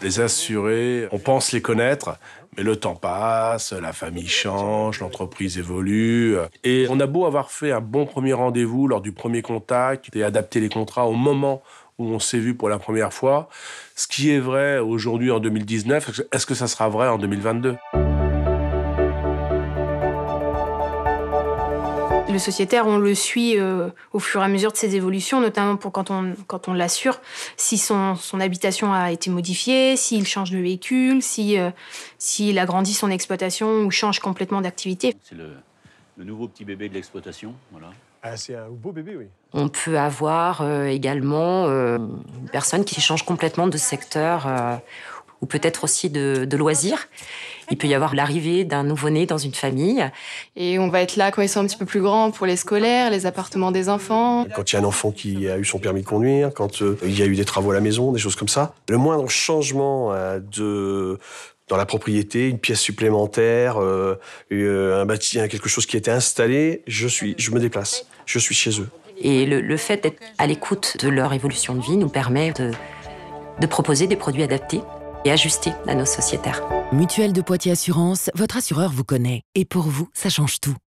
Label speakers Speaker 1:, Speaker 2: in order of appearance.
Speaker 1: Les assurés, on pense les connaître, mais le temps passe, la famille change, l'entreprise évolue. Et on a beau avoir fait un bon premier rendez-vous lors du premier contact et adapter les contrats au moment où on s'est vu pour la première fois. Ce qui est vrai aujourd'hui en 2019, est-ce que ça sera vrai en 2022
Speaker 2: sociétaire, on le suit euh, au fur et à mesure de ses évolutions, notamment pour quand on, quand on l'assure, si son, son, habitation a été modifiée, s'il change de véhicule, si, euh, s'il agrandit son exploitation ou change complètement d'activité.
Speaker 3: C'est le, nouveau petit bébé de l'exploitation, voilà. Ah, c'est un beau bébé, oui.
Speaker 4: On peut avoir euh, également euh, une personne qui change complètement de secteur
Speaker 5: ou peut-être aussi de, loisirs. Il peut y avoir l'arrivée d'un nouveau-né dans une famille. Et on va être là quand ils sont un petit peu plus grands pour les scolaires, les appartements des enfants.
Speaker 6: Quand il y a un enfant qui a eu son permis de conduire, quand euh, il y a eu des travaux à la maison, des choses comme ça. Le moindre changement euh, de dans la propriété, une pièce supplémentaire, euh, un bâti, quelque chose qui était installé, je suis, je me déplace, je suis chez eux.
Speaker 4: Et le, fait d'être à l'écoute de leur évolution de vie nous permet de proposer des produits adaptés et ajustée à nos sociétaires. Mutuelle de Poitiers Assurance, votre assureur vous connaît. Et pour vous, ça change tout.